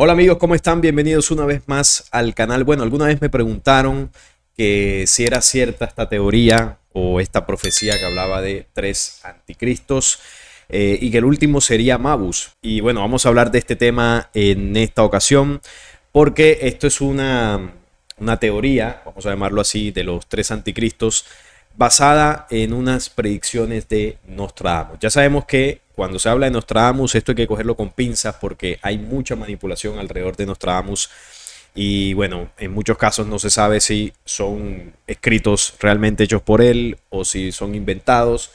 Hola amigos, ¿cómo están? Bienvenidos una vez más al canal. Bueno, alguna vez me preguntaron que si era cierta esta teoría o esta profecía que hablaba de tres anticristos eh, y que el último sería Mabus. Y bueno, vamos a hablar de este tema en esta ocasión porque esto es una, una teoría, vamos a llamarlo así, de los tres anticristos basada en unas predicciones de Nostradamus. Ya sabemos que cuando se habla de Nostradamus, esto hay que cogerlo con pinzas porque hay mucha manipulación alrededor de Nostradamus. Y bueno, en muchos casos no se sabe si son escritos realmente hechos por él o si son inventados.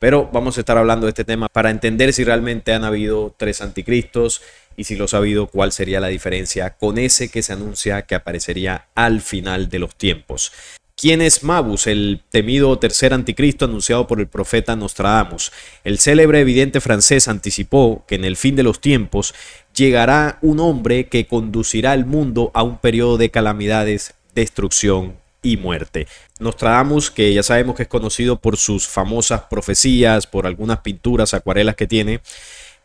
Pero vamos a estar hablando de este tema para entender si realmente han habido tres anticristos y si los ha habido, cuál sería la diferencia con ese que se anuncia que aparecería al final de los tiempos. ¿Quién es Mabus, el temido tercer anticristo anunciado por el profeta Nostradamus? El célebre evidente francés anticipó que en el fin de los tiempos llegará un hombre que conducirá al mundo a un periodo de calamidades, destrucción y muerte. Nostradamus, que ya sabemos que es conocido por sus famosas profecías, por algunas pinturas, acuarelas que tiene,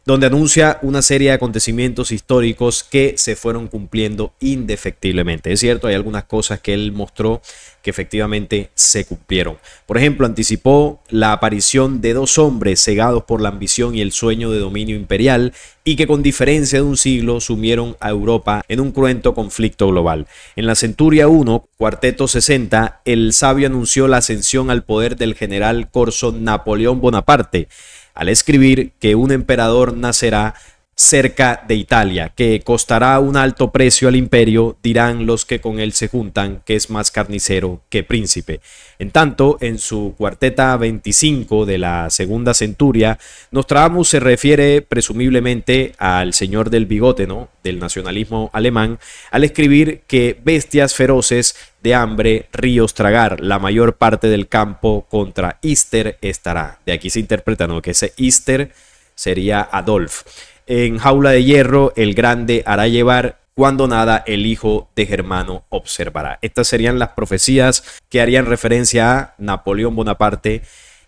donde anuncia una serie de acontecimientos históricos que se fueron cumpliendo indefectiblemente. Es cierto, hay algunas cosas que él mostró que efectivamente se cumplieron. Por ejemplo, anticipó la aparición de dos hombres cegados por la ambición y el sueño de dominio imperial y que con diferencia de un siglo sumieron a Europa en un cruento conflicto global. En la Centuria I, Cuarteto 60, el sabio anunció la ascensión al poder del general corso Napoleón Bonaparte, al escribir que un emperador nacerá cerca de Italia, que costará un alto precio al imperio, dirán los que con él se juntan, que es más carnicero que príncipe. En tanto, en su cuarteta 25 de la segunda centuria, Nostradamus se refiere presumiblemente al señor del bigote, ¿no? del nacionalismo alemán, al escribir que bestias feroces de hambre, ríos tragar, la mayor parte del campo contra Easter estará. De aquí se interpreta ¿no? que ese Easter sería Adolf. En Jaula de Hierro, el grande hará llevar cuando nada el hijo de Germano observará. Estas serían las profecías que harían referencia a Napoleón Bonaparte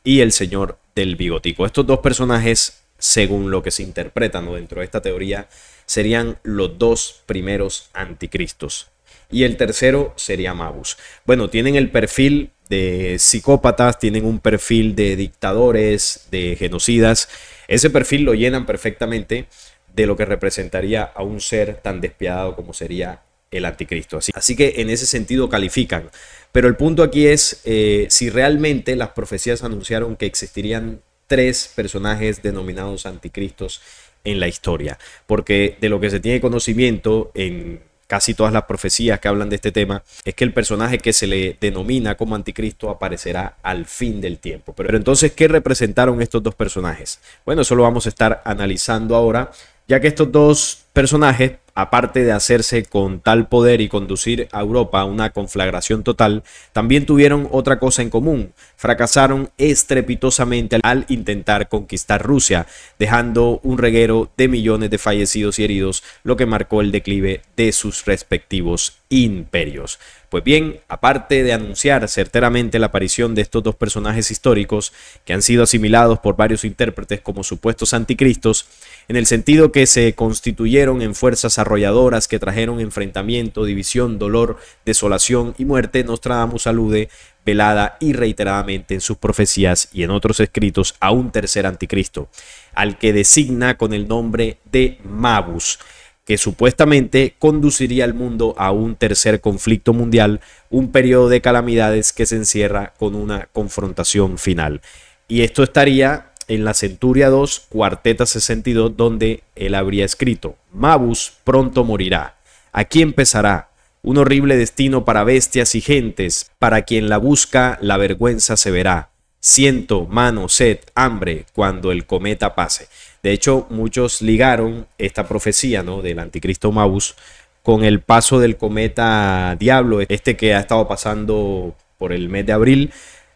y el señor del bigotico. Estos dos personajes, según lo que se interpretan dentro de esta teoría, serían los dos primeros anticristos. Y el tercero sería Mabus. Bueno, tienen el perfil de psicópatas, tienen un perfil de dictadores, de genocidas ese perfil lo llenan perfectamente de lo que representaría a un ser tan despiadado como sería el anticristo. Así, que en ese sentido califican. Pero el punto aquí es eh, si realmente las profecías anunciaron que existirían tres personajes denominados anticristos en la historia. Porque de lo que se tiene conocimiento en casi todas las profecías que hablan de este tema, es que el personaje que se le denomina como anticristo aparecerá al fin del tiempo. Pero entonces, ¿qué representaron estos dos personajes? Bueno, eso lo vamos a estar analizando ahora, ya que estos dos personajes, aparte de hacerse con tal poder y conducir a Europa a una conflagración total, también tuvieron otra cosa en común. Fracasaron estrepitosamente al intentar conquistar Rusia, dejando un reguero de millones de fallecidos y heridos, lo que marcó el declive de sus respectivos imperios. Pues bien, aparte de anunciar certeramente la aparición de estos dos personajes históricos, que han sido asimilados por varios intérpretes como supuestos anticristos, en el sentido que se constituyeron en fuerzas arrolladoras que trajeron enfrentamiento, división, dolor, desolación y muerte, Nostradamus alude velada y reiteradamente en sus profecías y en otros escritos a un tercer anticristo, al que designa con el nombre de Mabus que supuestamente conduciría al mundo a un tercer conflicto mundial, un periodo de calamidades que se encierra con una confrontación final. Y esto estaría en la Centuria 2, Cuarteta 62, donde él habría escrito, Mabus pronto morirá. Aquí empezará un horrible destino para bestias y gentes, para quien la busca la vergüenza se verá. Siento, mano, sed, hambre cuando el cometa pase. De hecho, muchos ligaron esta profecía ¿no? del anticristo Mabus con el paso del cometa Diablo, este que ha estado pasando por el mes de abril,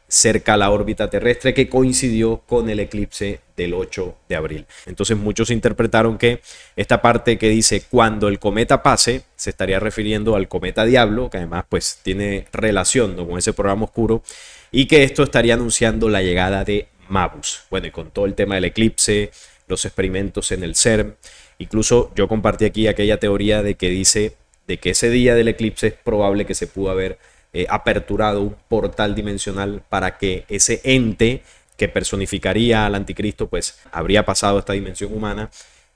cerca a la órbita terrestre que coincidió con el eclipse del 8 de abril. Entonces muchos interpretaron que esta parte que dice cuando el cometa pase se estaría refiriendo al cometa Diablo, que además pues tiene relación con ese programa oscuro, y que esto estaría anunciando la llegada de Mabus. Bueno, y con todo el tema del eclipse, los experimentos en el CERN, incluso yo compartí aquí aquella teoría de que dice de que ese día del eclipse es probable que se pudo haber eh, aperturado un portal dimensional para que ese ente que personificaría al anticristo, pues habría pasado a esta dimensión humana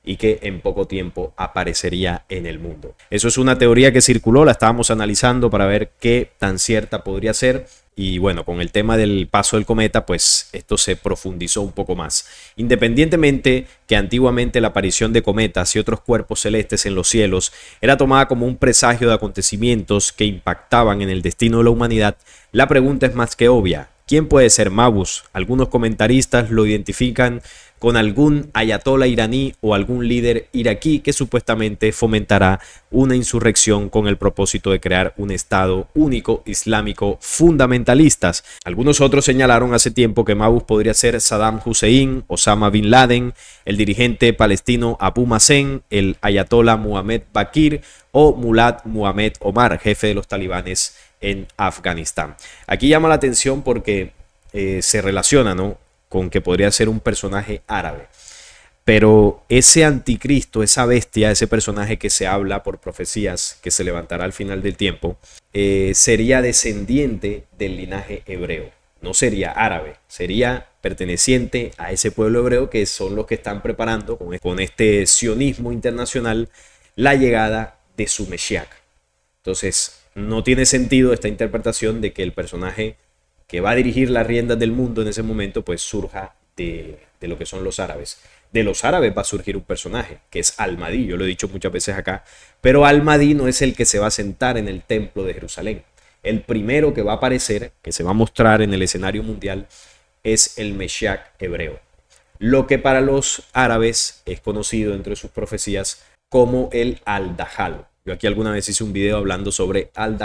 y que en poco tiempo aparecería en el mundo. Eso es una teoría que circuló, la estábamos analizando para ver qué tan cierta podría ser. Y bueno, con el tema del paso del cometa, pues esto se profundizó un poco más. Independientemente que antiguamente la aparición de cometas y otros cuerpos celestes en los cielos era tomada como un presagio de acontecimientos que impactaban en el destino de la humanidad, la pregunta es más que obvia. ¿Quién puede ser Mabus? Algunos comentaristas lo identifican con algún ayatola iraní o algún líder iraquí que supuestamente fomentará una insurrección con el propósito de crear un Estado único islámico fundamentalistas. Algunos otros señalaron hace tiempo que Mabus podría ser Saddam Hussein, Osama Bin Laden, el dirigente palestino Abu Mazen, el ayatola Muhammad Bakir o Mulad Muhammad Omar, jefe de los talibanes en Afganistán. Aquí llama la atención porque eh, se relaciona ¿no? con que podría ser un personaje árabe. Pero ese anticristo, esa bestia, ese personaje que se habla por profecías, que se levantará al final del tiempo, eh, sería descendiente del linaje hebreo. No sería árabe, sería perteneciente a ese pueblo hebreo que son los que están preparando con, este sionismo internacional la llegada de su Meshiach. Entonces, no tiene sentido esta interpretación de que el personaje que va a dirigir las riendas del mundo en ese momento, pues surja de, de lo que son los árabes. De los árabes va a surgir un personaje, que es Almadí, yo lo he dicho muchas veces acá, pero Almadí no es el que se va a sentar en el templo de Jerusalén. El primero que va a aparecer, que se va a mostrar en el escenario mundial, es el Meshach hebreo. Lo que para los árabes es conocido entre sus profecías como el al Yo aquí alguna vez hice un video hablando sobre al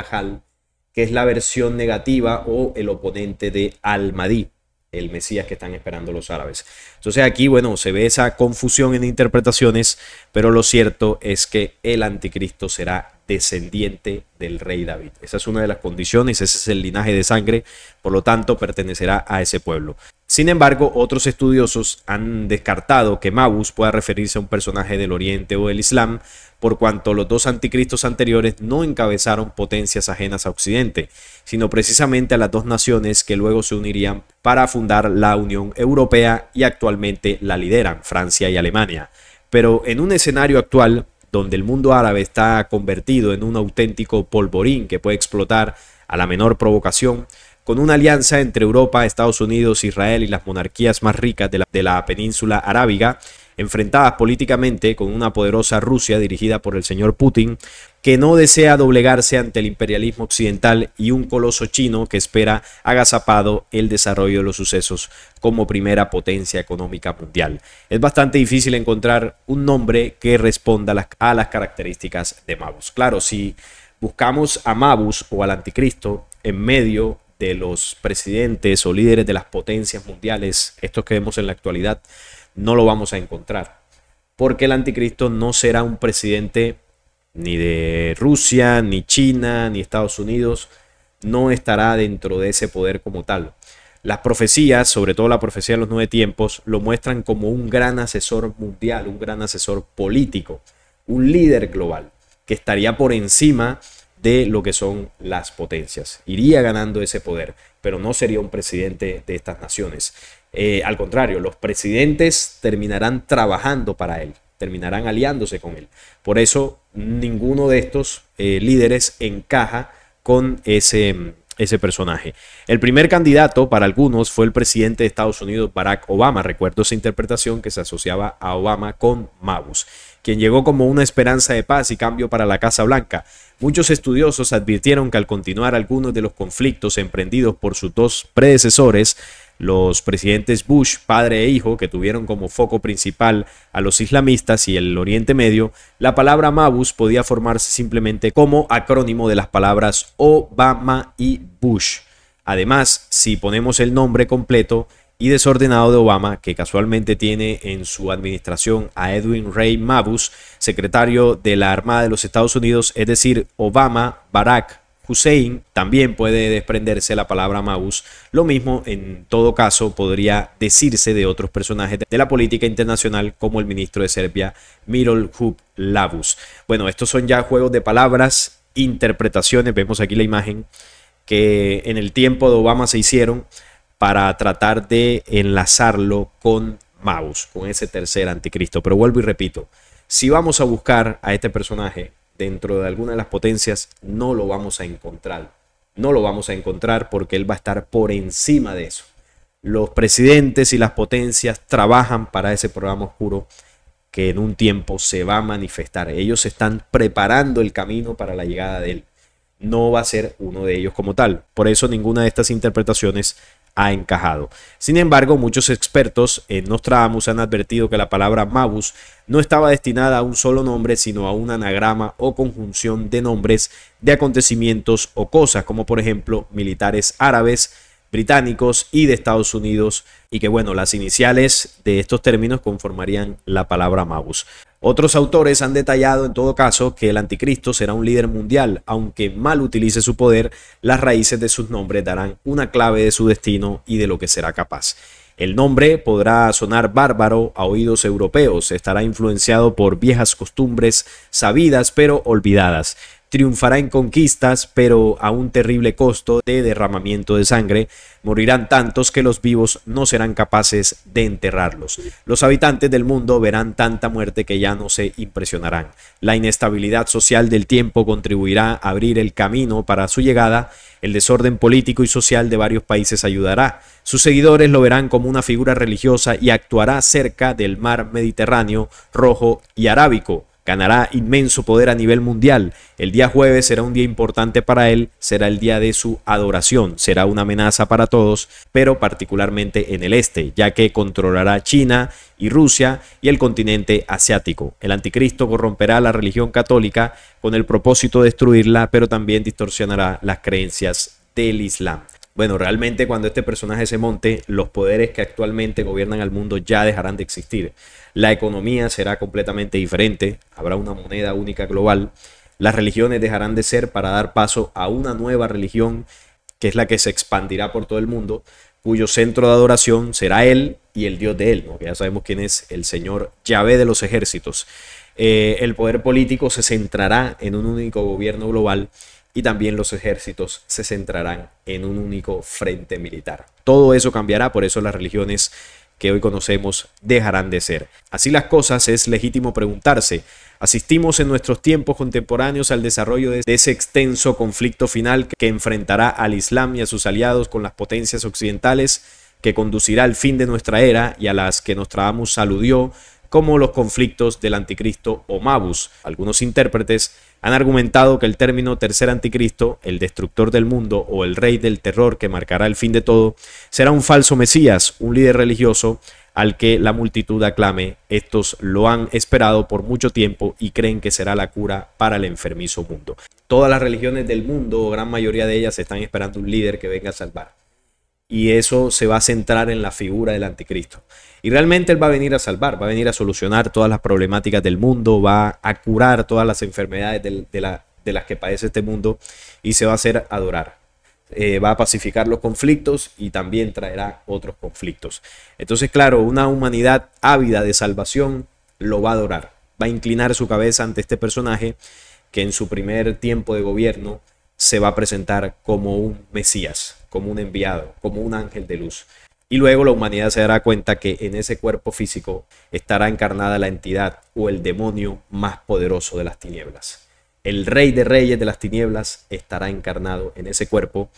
que es la versión negativa o el oponente de al madí el Mesías que están esperando los árabes. Entonces aquí, bueno, se ve esa confusión en interpretaciones, pero lo cierto es que el anticristo será descendiente del rey David. Esa es una de las condiciones, ese es el linaje de sangre, por lo tanto pertenecerá a ese pueblo. Sin embargo, otros estudiosos han descartado que Mabus pueda referirse a un personaje del Oriente o del Islam, por cuanto los dos anticristos anteriores no encabezaron potencias ajenas a Occidente, sino precisamente a las dos naciones que luego se unirían para fundar la Unión Europea y actualmente la lideran Francia y Alemania. Pero en un escenario actual, donde el mundo árabe está convertido en un auténtico polvorín que puede explotar a la menor provocación, con una alianza entre Europa, Estados Unidos, Israel y las monarquías más ricas de la, de la península arábiga, enfrentadas políticamente con una poderosa Rusia dirigida por el señor Putin, que no desea doblegarse ante el imperialismo occidental y un coloso chino que espera agazapado el desarrollo de los sucesos como primera potencia económica mundial. Es bastante difícil encontrar un nombre que responda a las, a las características de Mabus. Claro, si buscamos a Mabus o al anticristo en medio de los presidentes o líderes de las potencias mundiales, estos que vemos en la actualidad, no lo vamos a encontrar. Porque el anticristo no será un presidente ni de Rusia, ni China, ni Estados Unidos, no estará dentro de ese poder como tal. Las profecías, sobre todo la profecía de los nueve tiempos, lo muestran como un gran asesor mundial, un gran asesor político, un líder global, que estaría por encima de lo que son las potencias. Iría ganando ese poder, pero no sería un presidente de estas naciones. Eh, al contrario, los presidentes terminarán trabajando para él, terminarán aliándose con él. Por eso ninguno de estos eh, líderes encaja con ese, ese personaje. El primer candidato para algunos fue el presidente de Estados Unidos, Barack Obama. Recuerdo esa interpretación que se asociaba a Obama con Mabus quien llegó como una esperanza de paz y cambio para la Casa Blanca. Muchos estudiosos advirtieron que al continuar algunos de los conflictos emprendidos por sus dos predecesores, los presidentes Bush, padre e hijo, que tuvieron como foco principal a los islamistas y el Oriente Medio, la palabra Mabus podía formarse simplemente como acrónimo de las palabras Obama y Bush. Además, si ponemos el nombre completo, y desordenado de Obama, que casualmente tiene en su administración a Edwin Ray Mabus, secretario de la Armada de los Estados Unidos, es decir, Obama, Barack, Hussein, también puede desprenderse la palabra Mabus. Lo mismo, en todo caso, podría decirse de otros personajes de la política internacional, como el ministro de Serbia, Mirol Hub Labus. Bueno, estos son ya juegos de palabras, interpretaciones, vemos aquí la imagen, que en el tiempo de Obama se hicieron para tratar de enlazarlo con Maus, con ese tercer anticristo. Pero vuelvo y repito, si vamos a buscar a este personaje dentro de alguna de las potencias, no lo vamos a encontrar. No lo vamos a encontrar porque él va a estar por encima de eso. Los presidentes y las potencias trabajan para ese programa oscuro que en un tiempo se va a manifestar. Ellos están preparando el camino para la llegada de él. No va a ser uno de ellos como tal. Por eso ninguna de estas interpretaciones ha encajado. Sin embargo, muchos expertos en eh, Nostradamus han advertido que la palabra Mabus no estaba destinada a un solo nombre, sino a un anagrama o conjunción de nombres de acontecimientos o cosas, como por ejemplo militares árabes, británicos y de Estados Unidos, y que bueno, las iniciales de estos términos conformarían la palabra Mabus. Otros autores han detallado en todo caso que el anticristo será un líder mundial, aunque mal utilice su poder, las raíces de sus nombres darán una clave de su destino y de lo que será capaz. El nombre podrá sonar bárbaro a oídos europeos, estará influenciado por viejas costumbres sabidas pero olvidadas triunfará en conquistas, pero a un terrible costo de derramamiento de sangre. Morirán tantos que los vivos no serán capaces de enterrarlos. Los habitantes del mundo verán tanta muerte que ya no se impresionarán. La inestabilidad social del tiempo contribuirá a abrir el camino para su llegada. El desorden político y social de varios países ayudará. Sus seguidores lo verán como una figura religiosa y actuará cerca del mar Mediterráneo, Rojo y Arábico ganará inmenso poder a nivel mundial. El día jueves será un día importante para él, será el día de su adoración, será una amenaza para todos, pero particularmente en el este, ya que controlará China y Rusia y el continente asiático. El anticristo corromperá la religión católica con el propósito de destruirla, pero también distorsionará las creencias del Islam. Bueno, realmente cuando este personaje se monte, los poderes que actualmente gobiernan al mundo ya dejarán de existir. La economía será completamente diferente, habrá una moneda única global, las religiones dejarán de ser para dar paso a una nueva religión que es la que se expandirá por todo el mundo, cuyo centro de adoración será Él y el Dios de Él, ya sabemos quién es el Señor llave de los ejércitos. Eh, el poder político se centrará en un único gobierno global y también los ejércitos se centrarán en un único frente militar. Todo eso cambiará, por eso las religiones que hoy conocemos dejarán de ser. Así las cosas es legítimo preguntarse, asistimos en nuestros tiempos contemporáneos al desarrollo de ese extenso conflicto final que enfrentará al Islam y a sus aliados con las potencias occidentales, que conducirá al fin de nuestra era y a las que Nostradamus aludió como los conflictos del anticristo o Mabus. Algunos intérpretes han argumentado que el término tercer anticristo, el destructor del mundo o el rey del terror que marcará el fin de todo, será un falso mesías, un líder religioso al que la multitud aclame. Estos lo han esperado por mucho tiempo y creen que será la cura para el enfermizo mundo. Todas las religiones del mundo, o gran mayoría de ellas, están esperando un líder que venga a salvar y eso se va a centrar en la figura del anticristo. Y realmente Él va a venir a salvar, va a venir a solucionar todas las problemáticas del mundo, va a curar todas las enfermedades de, las que padece este mundo y se va a hacer adorar. Eh, va a pacificar los conflictos y también traerá otros conflictos. Entonces, claro, una humanidad ávida de salvación lo va a adorar, va a inclinar su cabeza ante este personaje que en su primer tiempo de gobierno se va a presentar como un Mesías, como un enviado, como un ángel de luz. Y luego la humanidad se dará cuenta que en ese cuerpo físico estará encarnada la entidad o el demonio más poderoso de las tinieblas. El rey de reyes de las tinieblas estará encarnado en ese cuerpo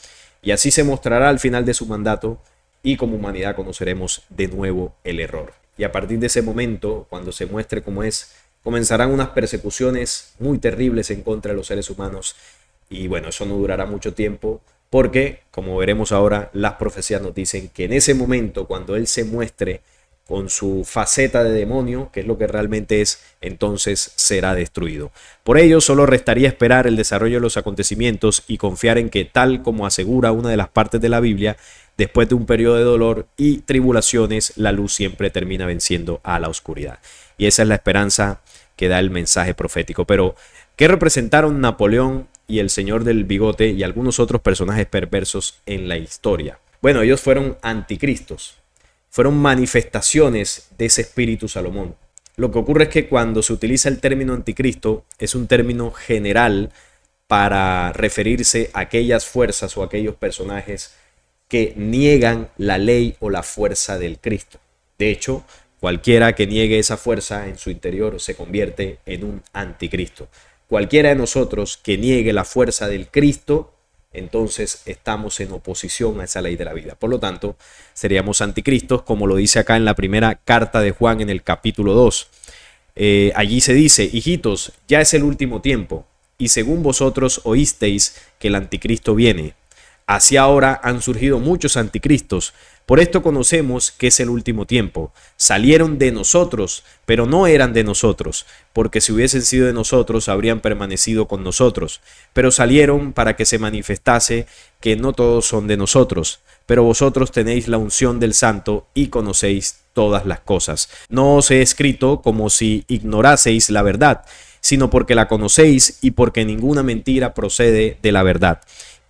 y así se mostrará al final de su mandato y como humanidad conoceremos de nuevo el error. Y a partir de ese momento, cuando se muestre como es, comenzarán unas persecuciones muy terribles en contra de los seres humanos y bueno, eso no durará mucho tiempo porque, como veremos ahora, las profecías nos dicen que en ese momento, cuando Él se muestre con su faceta de demonio, que es lo que realmente es, entonces será destruido. Por ello, solo restaría esperar el desarrollo de los acontecimientos y confiar en que, tal como asegura una de las partes de la Biblia, después de un periodo de dolor y tribulaciones, la luz siempre termina venciendo a la oscuridad. Y esa es la esperanza que da el mensaje profético. Pero, ¿qué representaron Napoleón y el Señor del Bigote y algunos otros personajes perversos en la historia. Bueno, ellos fueron anticristos, fueron manifestaciones de ese espíritu Salomón. Lo que ocurre es que cuando se utiliza el término anticristo es un término general para referirse a aquellas fuerzas o aquellos personajes que niegan la ley o la fuerza del Cristo. De hecho, cualquiera que niegue esa fuerza en su interior se convierte en un anticristo. Cualquiera de nosotros que niegue la fuerza del Cristo, entonces estamos en oposición a esa ley de la vida. Por lo tanto, seríamos anticristos, como lo dice acá en la primera carta de Juan en el capítulo 2. Eh, allí se dice, hijitos, ya es el último tiempo, y según vosotros oísteis que el anticristo viene. Hacia ahora han surgido muchos anticristos, por esto conocemos que es el último tiempo. Salieron de nosotros, pero no eran de nosotros, porque si hubiesen sido de nosotros habrían permanecido con nosotros, pero salieron para que se manifestase que no todos son de nosotros, pero vosotros tenéis la unción del santo y conocéis todas las cosas. No os he escrito como si ignoraseis la verdad, sino porque la conocéis y porque ninguna mentira procede de la verdad.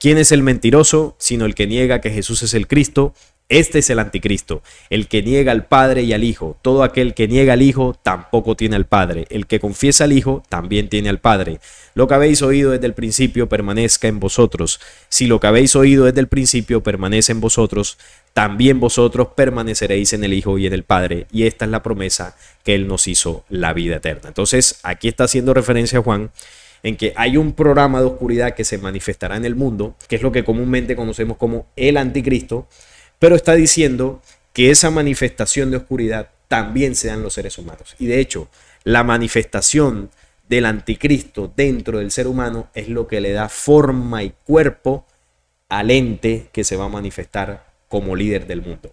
¿Quién es el mentiroso? Sino el que niega que Jesús es el Cristo. Este es el anticristo, el que niega al Padre y al Hijo. Todo aquel que niega al Hijo tampoco tiene al Padre. El que confiesa al Hijo también tiene al Padre. Lo que habéis oído desde el principio permanezca en vosotros. Si lo que habéis oído desde el principio permanece en vosotros, también vosotros permaneceréis en el Hijo y en el Padre. Y esta es la promesa que Él nos hizo, la vida eterna. Entonces, aquí está haciendo referencia a Juan en que hay un programa de oscuridad que se manifestará en el mundo, que es lo que comúnmente conocemos como el anticristo, pero está diciendo que esa manifestación de oscuridad también se da en los seres humanos. Y de hecho, la manifestación del anticristo dentro del ser humano es lo que le da forma y cuerpo al ente que se va a manifestar como líder del mundo.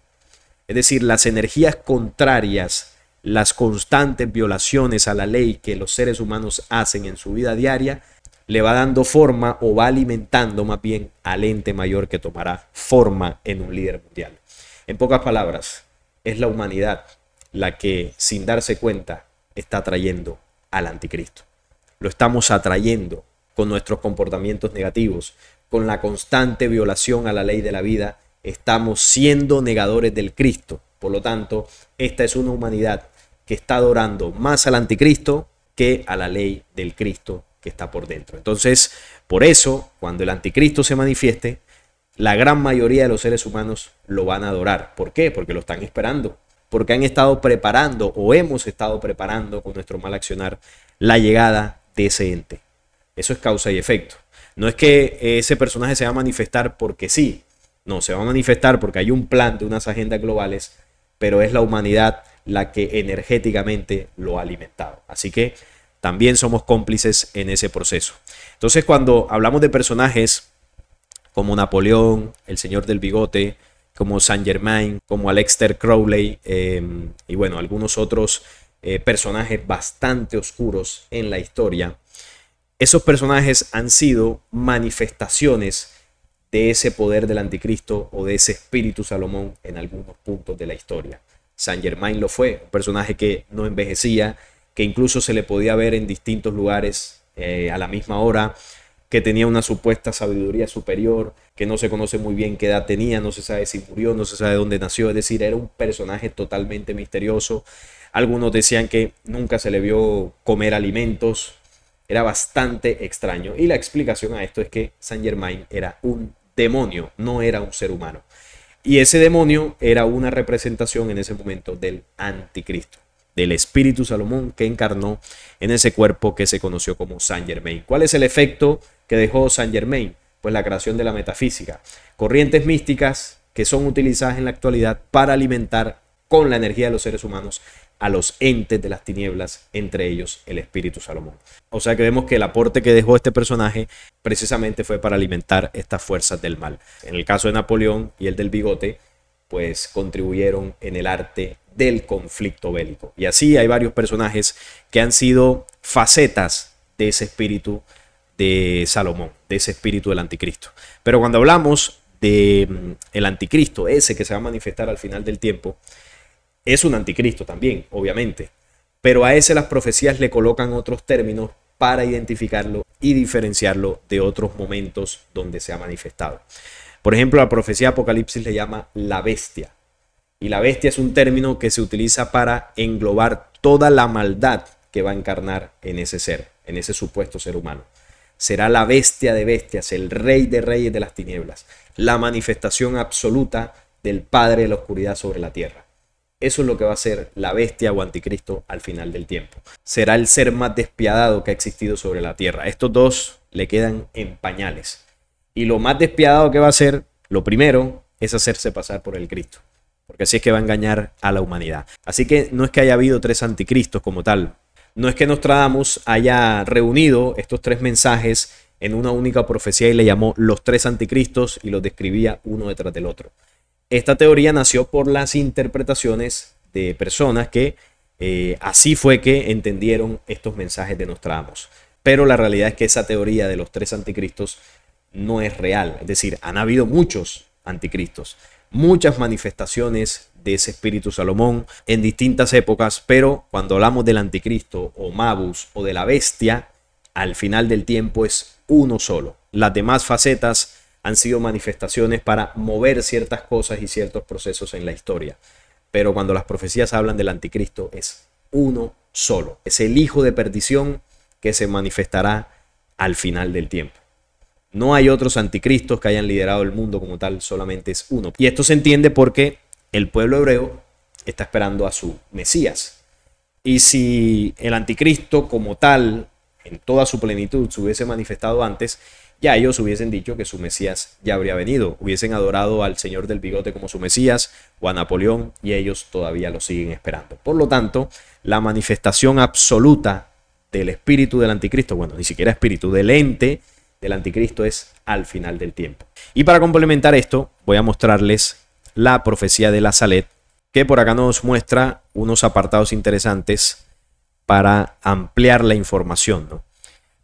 Es decir, las energías contrarias las constantes violaciones a la ley que los seres humanos hacen en su vida diaria, le va dando forma o va alimentando más bien al ente mayor que tomará forma en un líder mundial. En pocas palabras, es la humanidad la que, sin darse cuenta, está atrayendo al anticristo. Lo estamos atrayendo con nuestros comportamientos negativos, con la constante violación a la ley de la vida. Estamos siendo negadores del Cristo. Por lo tanto, esta es una humanidad que está adorando más al anticristo que a la ley del Cristo que está por dentro. Entonces, por eso, cuando el anticristo se manifieste, la gran mayoría de los seres humanos lo van a adorar. ¿Por qué? Porque lo están esperando. Porque han estado preparando o hemos estado preparando con nuestro mal accionar la llegada de ese ente. Eso es causa y efecto. No es que ese personaje se va a manifestar porque sí. No, se va a manifestar porque hay un plan de unas agendas globales pero es la humanidad la que energéticamente lo ha alimentado. Así que también somos cómplices en ese proceso. Entonces cuando hablamos de personajes como Napoleón, el señor del bigote, como Saint Germain, como Alexter Crowley em, y bueno, algunos otros eh, personajes bastante oscuros en la historia, esos personajes han sido manifestaciones de ese poder del anticristo o de ese espíritu Salomón en algunos puntos de la historia. San Germain lo fue, un personaje que no envejecía, que incluso se le podía ver en distintos lugares eh, a la misma hora, que tenía una supuesta sabiduría superior, que no se conoce muy bien qué edad tenía, no se sabe si murió, no se sabe dónde nació, es decir, era un personaje totalmente misterioso. Algunos decían que nunca se le vio comer alimentos, era bastante extraño. Y la explicación a esto es que Saint Germain era un demonio, no era un ser humano. Y ese demonio era una representación en ese momento del anticristo, del espíritu Salomón que encarnó en ese cuerpo que se conoció como Saint Germain. ¿Cuál es el efecto que dejó Saint Germain? Pues la creación de la metafísica. Corrientes místicas que son utilizadas en la actualidad para alimentar con la energía de los seres humanos a los entes de las tinieblas, entre ellos el espíritu Salomón. O sea que vemos que el aporte que dejó este personaje precisamente fue para alimentar estas fuerzas del mal. En el caso de Napoleón y el del bigote, pues contribuyeron en el arte del conflicto bélico. Y así hay varios personajes que han sido facetas de ese espíritu de Salomón, de ese espíritu del anticristo. Pero cuando hablamos de mm, el anticristo, ese que se va a manifestar al final del tiempo, es un anticristo también, obviamente. Pero a ese las profecías le colocan otros términos para identificarlo y diferenciarlo de otros momentos donde se ha manifestado. Por ejemplo, la profecía Apocalipsis le llama la bestia. Y la bestia es un término que se utiliza para englobar toda la maldad que va a encarnar en ese ser, en ese supuesto ser humano. Será la bestia de bestias, el rey de reyes de las tinieblas, la manifestación absoluta del Padre de la Oscuridad sobre la tierra. Eso es lo que va a ser la bestia o anticristo al final del tiempo. Será el ser más despiadado que ha existido sobre la tierra. Estos dos le quedan en pañales. Y lo más despiadado que va a ser, lo primero, es hacerse pasar por el Cristo. Porque así es que va a engañar a la humanidad. Así que no es que haya habido tres anticristos como tal. No es que Nostradamus haya reunido estos tres mensajes en una única profecía y le llamó los tres anticristos y los describía uno detrás del otro. Esta teoría nació por las interpretaciones de personas que eh, así fue que entendieron estos mensajes de Nostradamus. Pero la realidad es que esa teoría de los tres anticristos no es real. Es decir, han habido muchos anticristos, muchas manifestaciones de ese espíritu Salomón en distintas épocas, pero cuando hablamos del anticristo o Mabus o de la bestia, al final del tiempo es uno solo. Las demás facetas han sido manifestaciones para mover ciertas cosas y ciertos procesos en la historia. Pero cuando las profecías hablan del anticristo es uno solo, es el hijo de perdición que se manifestará al final del tiempo. No hay otros anticristos que hayan liderado el mundo como tal, solamente es uno. Y esto se entiende porque el pueblo hebreo está esperando a su Mesías. Y si el anticristo como tal, en toda su plenitud, se hubiese manifestado antes, ya ellos hubiesen dicho que su Mesías ya habría venido, hubiesen adorado al Señor del Bigote como su Mesías o a Napoleón y ellos todavía lo siguen esperando. Por lo tanto, la manifestación absoluta del espíritu del anticristo, bueno, ni siquiera espíritu, del ente del anticristo es al final del tiempo. Y para complementar esto, voy a mostrarles la profecía de la Salet, que por acá nos muestra unos apartados interesantes para ampliar la información, ¿no?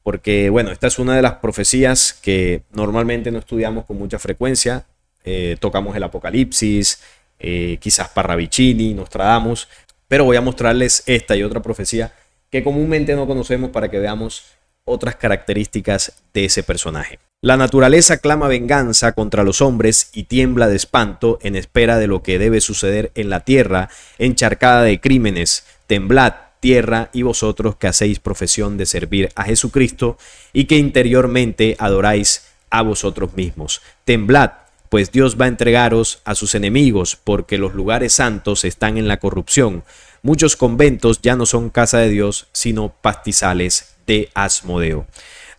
porque bueno, esta es una de las profecías que normalmente no estudiamos con mucha frecuencia. Eh, tocamos el Apocalipsis, eh, quizás Parravicini, Nostradamus, pero voy a mostrarles esta y otra profecía que comúnmente no conocemos para que veamos otras características de ese personaje. La naturaleza clama venganza contra los hombres y tiembla de espanto en espera de lo que debe suceder en la tierra, encharcada de crímenes. Temblad, tierra y vosotros que hacéis profesión de servir a Jesucristo y que interiormente adoráis a vosotros mismos. Temblad, pues Dios va a entregaros a sus enemigos, porque los lugares santos están en la corrupción. Muchos conventos ya no son casa de Dios, sino pastizales de Asmodeo.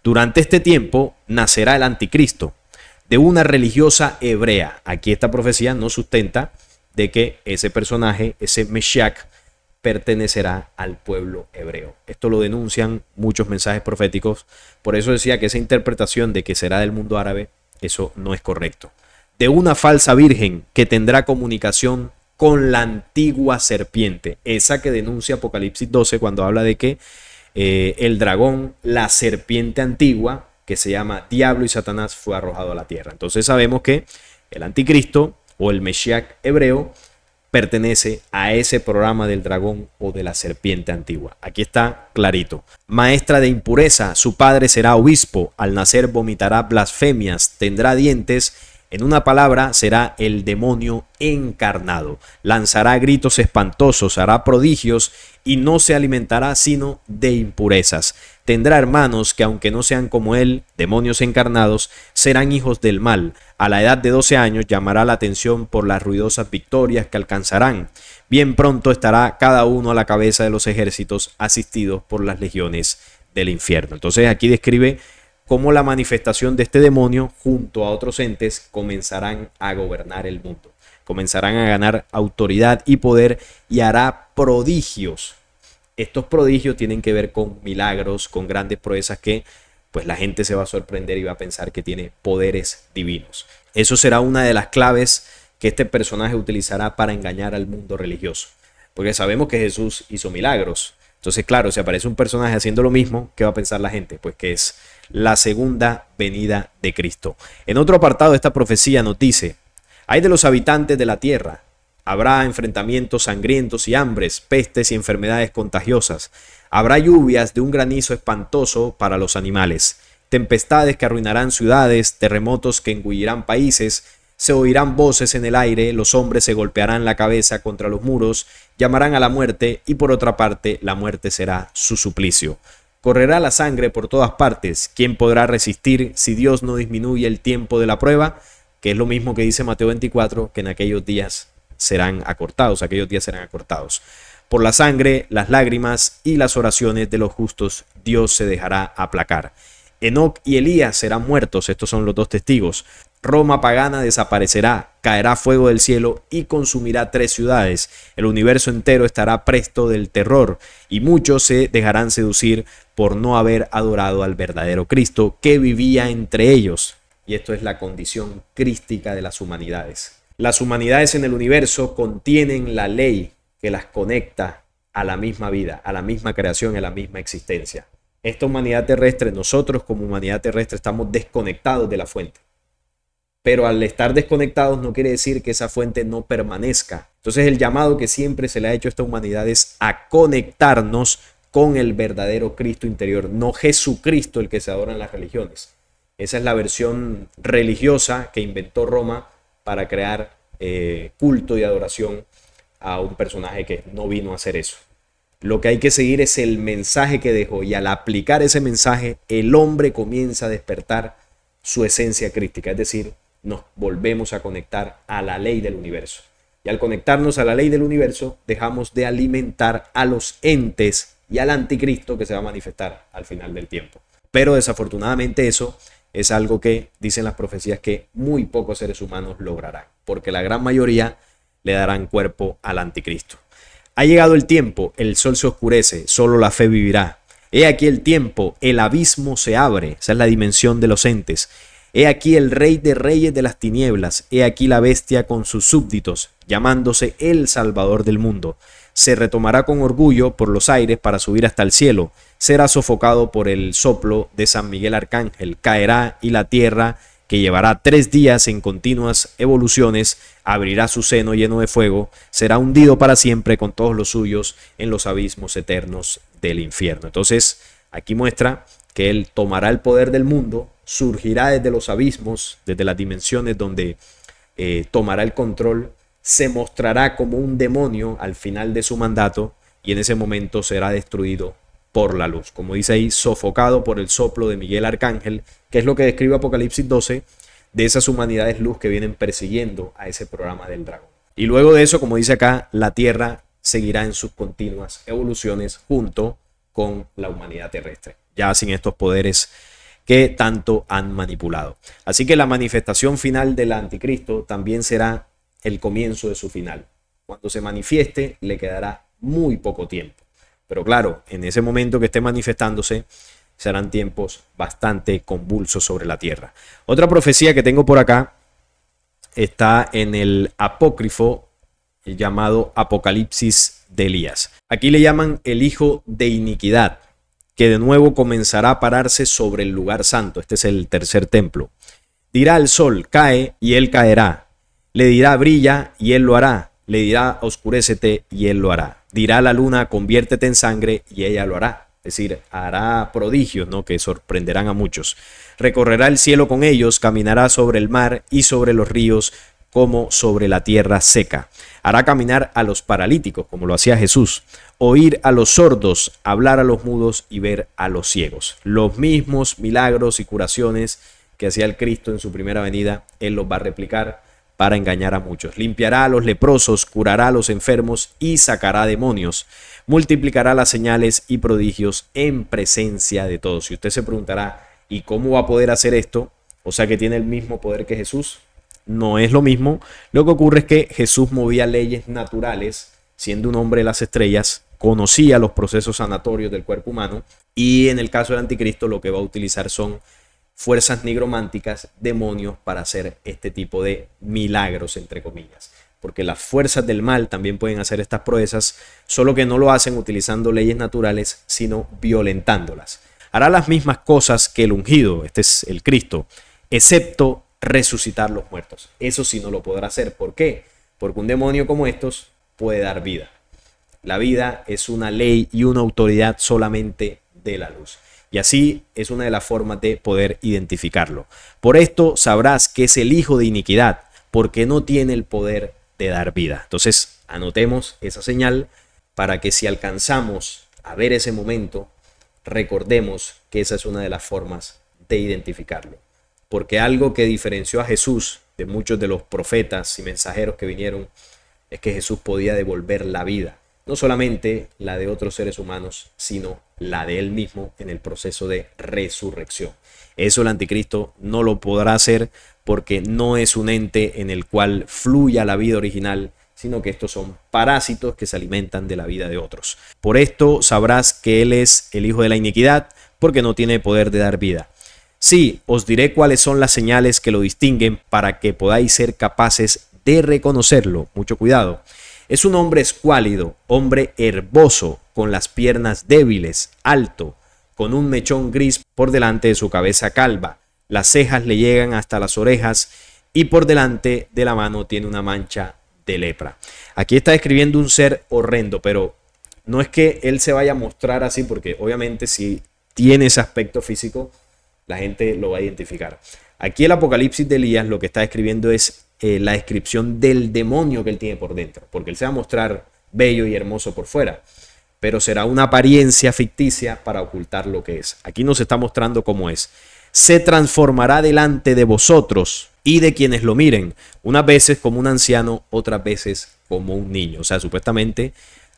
Durante este tiempo nacerá el anticristo de una religiosa hebrea. Aquí esta profecía no sustenta de que ese personaje, ese Meshach, pertenecerá al pueblo hebreo. Esto lo denuncian muchos mensajes proféticos. Por eso decía que esa interpretación de que será del mundo árabe, eso no es correcto. De una falsa virgen que tendrá comunicación con la antigua serpiente, esa que denuncia Apocalipsis 12 cuando habla de que eh, el dragón, la serpiente antigua, que se llama Diablo y Satanás, fue arrojado a la tierra. Entonces sabemos que el anticristo o el Meshiach hebreo pertenece a ese programa del dragón o de la serpiente antigua. Aquí está clarito. Maestra de impureza, su padre será obispo, al nacer vomitará blasfemias, tendrá dientes en una palabra, será el demonio encarnado. Lanzará gritos espantosos, hará prodigios y no se alimentará sino de impurezas. Tendrá hermanos que aunque no sean como él, demonios encarnados, serán hijos del mal. A la edad de 12 años llamará la atención por las ruidosas victorias que alcanzarán. Bien pronto estará cada uno a la cabeza de los ejércitos asistidos por las legiones del infierno. Entonces aquí describe cómo la manifestación de este demonio junto a otros entes comenzarán a gobernar el mundo, comenzarán a ganar autoridad y poder y hará prodigios. Estos prodigios tienen que ver con milagros, con grandes proezas que pues la gente se va a sorprender y va a pensar que tiene poderes divinos. Eso será una de las claves que este personaje utilizará para engañar al mundo religioso. Porque sabemos que Jesús hizo milagros. Entonces, claro, si aparece un personaje haciendo lo mismo, ¿qué va a pensar la gente? Pues que es la segunda venida de Cristo. En otro apartado de esta profecía notice hay de los habitantes de la tierra, habrá enfrentamientos sangrientos y hambres, pestes y enfermedades contagiosas, habrá lluvias de un granizo espantoso para los animales, tempestades que arruinarán ciudades, terremotos que engullirán países, se oirán voces en el aire, los hombres se golpearán la cabeza contra los muros, llamarán a la muerte y por otra parte la muerte será su suplicio. Correrá la sangre por todas partes. ¿Quién podrá resistir si Dios no disminuye el tiempo de la prueba? Que es lo mismo que dice Mateo 24, que en aquellos días serán acortados, aquellos días serán acortados. Por la sangre, las lágrimas y las oraciones de los justos, Dios se dejará aplacar. Enoc y Elías serán muertos, estos son los dos testigos. Roma pagana desaparecerá, caerá fuego del cielo y consumirá tres ciudades. El universo entero estará presto del terror y muchos se dejarán seducir por no haber adorado al verdadero Cristo que vivía entre ellos. Y esto es la condición crística de las humanidades. Las humanidades en el universo contienen la ley que las conecta a la misma vida, a la misma creación, a la misma existencia. Esta humanidad terrestre, nosotros como humanidad terrestre estamos desconectados de la fuente pero al estar desconectados no quiere decir que esa fuente no permanezca. Entonces el llamado que siempre se le ha hecho a esta humanidad es a conectarnos con el verdadero Cristo interior, no Jesucristo el que se adora en las religiones. Esa es la versión religiosa que inventó Roma para crear eh, culto y adoración a un personaje que no vino a hacer eso. Lo que hay que seguir es el mensaje que dejó y al aplicar ese mensaje el hombre comienza a despertar su esencia crítica, es decir, nos volvemos a conectar a la ley del universo. Y al conectarnos a la ley del universo, dejamos de alimentar a los entes y al anticristo que se va a manifestar al final del tiempo. Pero desafortunadamente eso es algo que dicen las profecías que muy pocos seres humanos lograrán, porque la gran mayoría le darán cuerpo al anticristo. Ha llegado el tiempo, el sol se oscurece, solo la fe vivirá. He aquí el tiempo, el abismo se abre, esa es la dimensión de los entes. He aquí el rey de reyes de las tinieblas, he aquí la bestia con sus súbditos, llamándose el Salvador del mundo. Se retomará con orgullo por los aires para subir hasta el cielo, será sofocado por el soplo de San Miguel Arcángel, caerá y la tierra, que llevará tres días en continuas evoluciones, abrirá su seno lleno de fuego, será hundido para siempre con todos los suyos en los abismos eternos del infierno. Entonces, aquí muestra que él tomará el poder del mundo, surgirá desde los abismos, desde las dimensiones donde eh, tomará el control, se mostrará como un demonio al final de su mandato y en ese momento será destruido por la luz. Como dice ahí, sofocado por el soplo de Miguel Arcángel, que es lo que describe Apocalipsis 12, de esas humanidades luz que vienen persiguiendo a ese programa del dragón. Y luego de eso, como dice acá, la Tierra seguirá en sus continuas evoluciones junto con la humanidad terrestre, ya sin estos poderes que tanto han manipulado. Así que la manifestación final del anticristo también será el comienzo de su final. Cuando se manifieste le quedará muy poco tiempo. Pero claro, en ese momento que esté manifestándose, serán tiempos bastante convulsos sobre la tierra. Otra profecía que tengo por acá está en el apócrifo llamado Apocalipsis de Elías. Aquí le llaman el hijo de iniquidad que de nuevo comenzará a pararse sobre el lugar santo. Este es el tercer templo. Dirá al sol, cae, y él caerá. Le dirá, brilla, y él lo hará. Le dirá, oscurécete, y él lo hará. Dirá la luna, conviértete en sangre, y ella lo hará. Es decir, hará prodigios, ¿no? Que sorprenderán a muchos. Recorrerá el cielo con ellos, caminará sobre el mar y sobre los ríos, como sobre la tierra seca. Hará caminar a los paralíticos, como lo hacía Jesús, oír a los sordos, hablar a los mudos y ver a los ciegos. Los mismos milagros y curaciones que hacía el Cristo en su primera venida, Él los va a replicar para engañar a muchos. Limpiará a los leprosos, curará a los enfermos y sacará demonios. Multiplicará las señales y prodigios en presencia de todos. Y usted se preguntará, ¿y cómo va a poder hacer esto? O sea que tiene el mismo poder que Jesús no es lo mismo. Lo que ocurre es que Jesús movía leyes naturales, siendo un hombre de las estrellas, conocía los procesos sanatorios del cuerpo humano y en el caso del anticristo lo que va a utilizar son fuerzas nigrománticas, demonios, para hacer este tipo de milagros, entre comillas. Porque las fuerzas del mal también pueden hacer estas proezas, solo que no lo hacen utilizando leyes naturales, sino violentándolas. Hará las mismas cosas que el ungido, este es el Cristo, excepto resucitar los muertos. Eso sí no lo podrá hacer. ¿Por qué? Porque un demonio como estos puede dar vida. La vida es una ley y una autoridad solamente de la luz. Y así es una de las formas de poder identificarlo. Por esto sabrás que es el hijo de iniquidad, porque no tiene el poder de dar vida. Entonces, anotemos esa señal para que si alcanzamos a ver ese momento, recordemos que esa es una de las formas de identificarlo porque algo que diferenció a Jesús de muchos de los profetas y mensajeros que vinieron es que Jesús podía devolver la vida, no solamente la de otros seres humanos, sino la de él mismo en el proceso de resurrección. Eso el anticristo no lo podrá hacer porque no es un ente en el cual fluya la vida original, sino que estos son parásitos que se alimentan de la vida de otros. Por esto sabrás que Él es el Hijo de la Iniquidad, porque no tiene poder de dar vida. Sí, os diré cuáles son las señales que lo distinguen para que podáis ser capaces de reconocerlo. Mucho cuidado. Es un hombre escuálido, hombre herboso, con las piernas débiles, alto, con un mechón gris por delante de su cabeza calva. Las cejas le llegan hasta las orejas y por delante de la mano tiene una mancha de lepra. Aquí está describiendo un ser horrendo, pero no es que él se vaya a mostrar así, porque obviamente si tiene ese aspecto físico, la gente lo va a identificar. Aquí el Apocalipsis de Elías lo que está escribiendo es eh, la descripción del demonio que él tiene por dentro, porque él se va a mostrar bello y hermoso por fuera, pero será una apariencia ficticia para ocultar lo que es. Aquí nos está mostrando cómo es. Se transformará delante de vosotros y de quienes lo miren, unas veces como un anciano, otras veces como un niño. O sea, supuestamente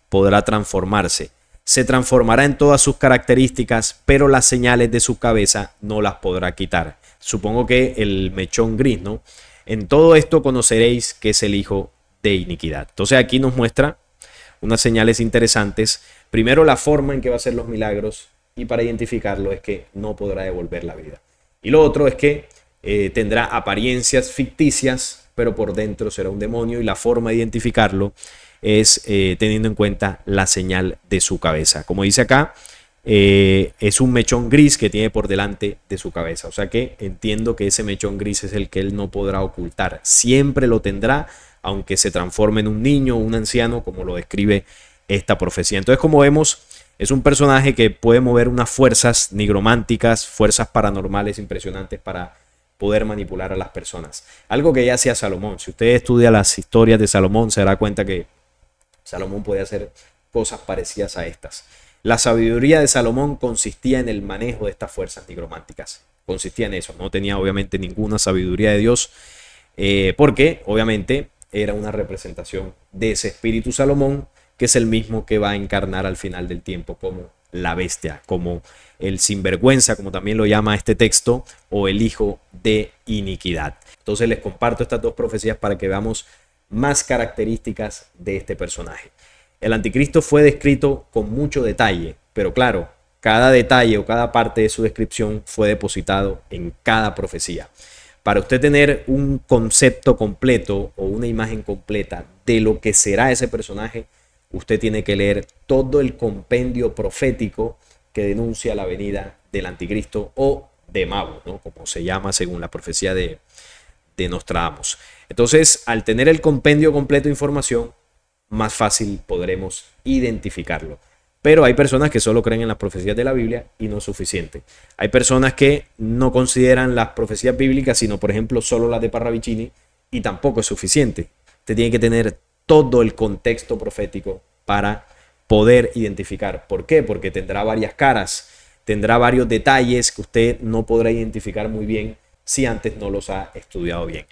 podrá transformarse se transformará en todas sus características, pero las señales de su cabeza no las podrá quitar. Supongo que el mechón gris, ¿no? En todo esto conoceréis que es el hijo de iniquidad. Entonces aquí nos muestra unas señales interesantes. Primero la forma en que va a hacer los milagros y para identificarlo es que no podrá devolver la vida. Y lo otro es que eh, tendrá apariencias ficticias, pero por dentro será un demonio y la forma de identificarlo es eh, teniendo en cuenta la señal de su cabeza. Como dice acá, eh, es un mechón gris que tiene por delante de su cabeza. O sea que entiendo que ese mechón gris es el que él no podrá ocultar. Siempre lo tendrá, aunque se transforme en un niño o un anciano, como lo describe esta profecía. Entonces, como vemos, es un personaje que puede mover unas fuerzas nigrománticas, fuerzas paranormales impresionantes para poder manipular a las personas. Algo que ya hacía Salomón. Si usted estudia las historias de Salomón, se dará cuenta que Salomón podía hacer cosas parecidas a estas. La sabiduría de Salomón consistía en el manejo de estas fuerzas nigrománticas. Consistía en eso. No tenía obviamente ninguna sabiduría de Dios, eh, porque obviamente era una representación de ese espíritu Salomón, que es el mismo que va a encarnar al final del tiempo como la bestia, como el sinvergüenza, como también lo llama este texto, o el hijo de iniquidad. Entonces les comparto estas dos profecías para que veamos más características de este personaje. El anticristo fue descrito con mucho detalle, pero claro, cada detalle o cada parte de su descripción fue depositado en cada profecía. Para usted tener un concepto completo o una imagen completa de lo que será ese personaje, usted tiene que leer todo el compendio profético que denuncia la venida del anticristo o de Mabo, como se llama según la profecía de, de Nostradamus. Entonces, al tener el compendio completo de información, más fácil podremos identificarlo. Pero hay personas que solo creen en las profecías de la Biblia y no es suficiente. Hay personas que no consideran las profecías bíblicas, sino por ejemplo solo las de Parravicini y tampoco es suficiente. Usted tiene que tener todo el contexto profético para poder identificar. ¿Por qué? Porque tendrá varias caras, tendrá varios detalles que usted no podrá identificar muy bien si antes no los ha estudiado bien.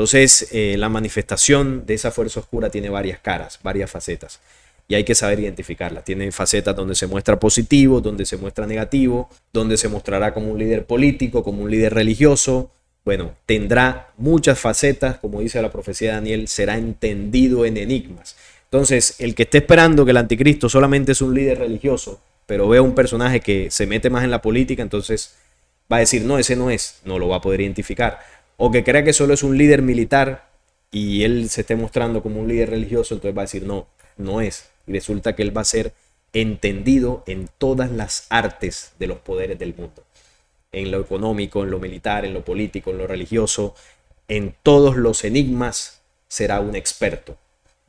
Entonces, eh, la manifestación de esa fuerza oscura tiene varias caras, varias facetas, y hay que saber identificarla. Tiene facetas donde se muestra positivo, donde se muestra negativo, donde se mostrará como un líder político, como un líder religioso. Bueno, tendrá muchas facetas, como dice la profecía de Daniel, será entendido en enigmas. Entonces, el que esté esperando que el anticristo solamente es un líder religioso, pero vea un personaje que se mete más en la política, entonces va a decir, no, ese no es, no lo va a poder identificar o que crea que solo es un líder militar y él se esté mostrando como un líder religioso, entonces va a decir, no, no es. Y resulta que él va a ser entendido en todas las artes de los poderes del mundo, en lo económico, en lo militar, en lo político, en lo religioso, en todos los enigmas será un experto.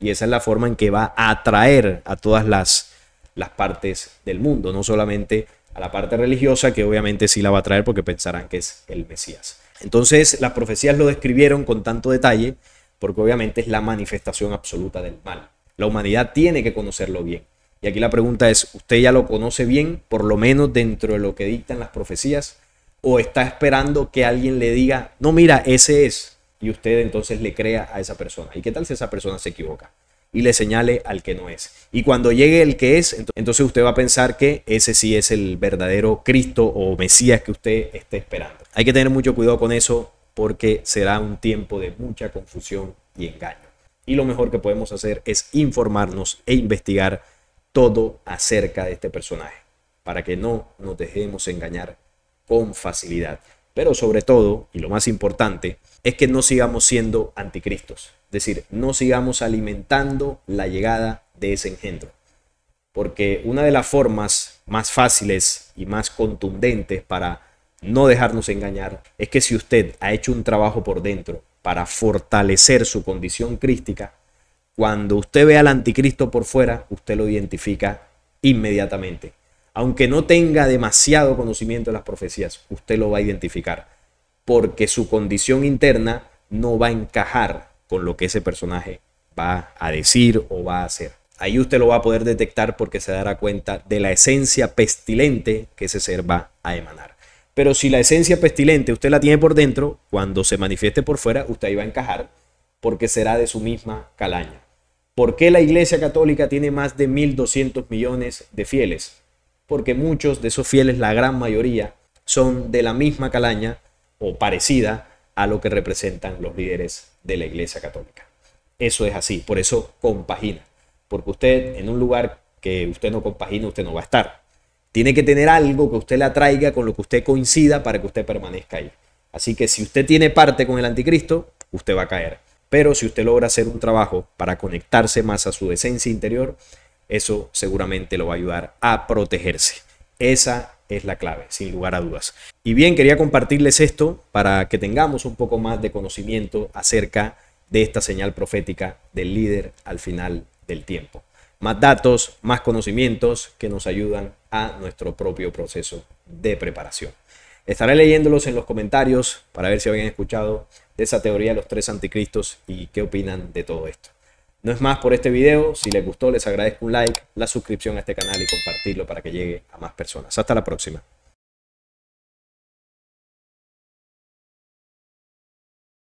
Y esa es la forma en que va a atraer a todas las, las partes del mundo, no solamente a la parte religiosa, que obviamente sí la va a atraer porque pensarán que es el Mesías. Entonces las profecías lo describieron con tanto detalle porque obviamente es la manifestación absoluta del mal. La humanidad tiene que conocerlo bien. Y aquí la pregunta es, ¿usted ya lo conoce bien, por lo menos dentro de lo que dictan las profecías? ¿O está esperando que alguien le diga, no, mira, ese es? Y usted entonces le crea a esa persona. ¿Y qué tal si esa persona se equivoca? y le señale al que no es. Y cuando llegue el que es, entonces usted va a pensar que ese sí es el verdadero Cristo o Mesías que usted esté esperando. Hay que tener mucho cuidado con eso porque será un tiempo de mucha confusión y engaño. Y lo mejor que podemos hacer es informarnos e investigar todo acerca de este personaje para que no nos dejemos engañar con facilidad. Pero sobre todo, y lo más importante, es que no sigamos siendo anticristos. Es decir, no sigamos alimentando la llegada de ese engendro. Porque una de las formas más fáciles y más contundentes para no dejarnos engañar es que si usted ha hecho un trabajo por dentro para fortalecer su condición crística, cuando usted ve al anticristo por fuera, usted lo identifica inmediatamente aunque no tenga demasiado conocimiento de las profecías, usted lo va a identificar, porque su condición interna no va a encajar con lo que ese personaje va a decir o va a hacer. Ahí usted lo va a poder detectar porque se dará cuenta de la esencia pestilente que ese ser va a emanar. Pero si la esencia pestilente usted la tiene por dentro, cuando se manifieste por fuera, usted ahí va a encajar porque será de su misma calaña. ¿Por qué la Iglesia Católica tiene más de 1.200 millones de fieles? porque muchos de esos fieles, la gran mayoría, son de la misma calaña o parecida a lo que representan los líderes de la Iglesia Católica. Eso es así, por eso compagina, porque usted en un lugar que usted no compagina, usted no va a estar. Tiene que tener algo que usted le atraiga, con lo que usted coincida para que usted permanezca ahí. Así que si usted tiene parte con el anticristo, usted va a caer. Pero si usted logra hacer un trabajo para conectarse más a su esencia interior, eso seguramente lo va a ayudar a protegerse. Esa es la clave, sin lugar a dudas. Y bien, quería compartirles esto para que tengamos un poco más de conocimiento acerca de esta señal profética del líder al final del tiempo. Más datos, más conocimientos que nos ayudan a nuestro propio proceso de preparación. Estaré leyéndolos en los comentarios para ver si habían escuchado de esa teoría de los tres anticristos y qué opinan de todo esto. No es más por este video. Si les gustó, les agradezco un like, la suscripción a este canal y compartirlo para que llegue a más personas. Hasta la próxima.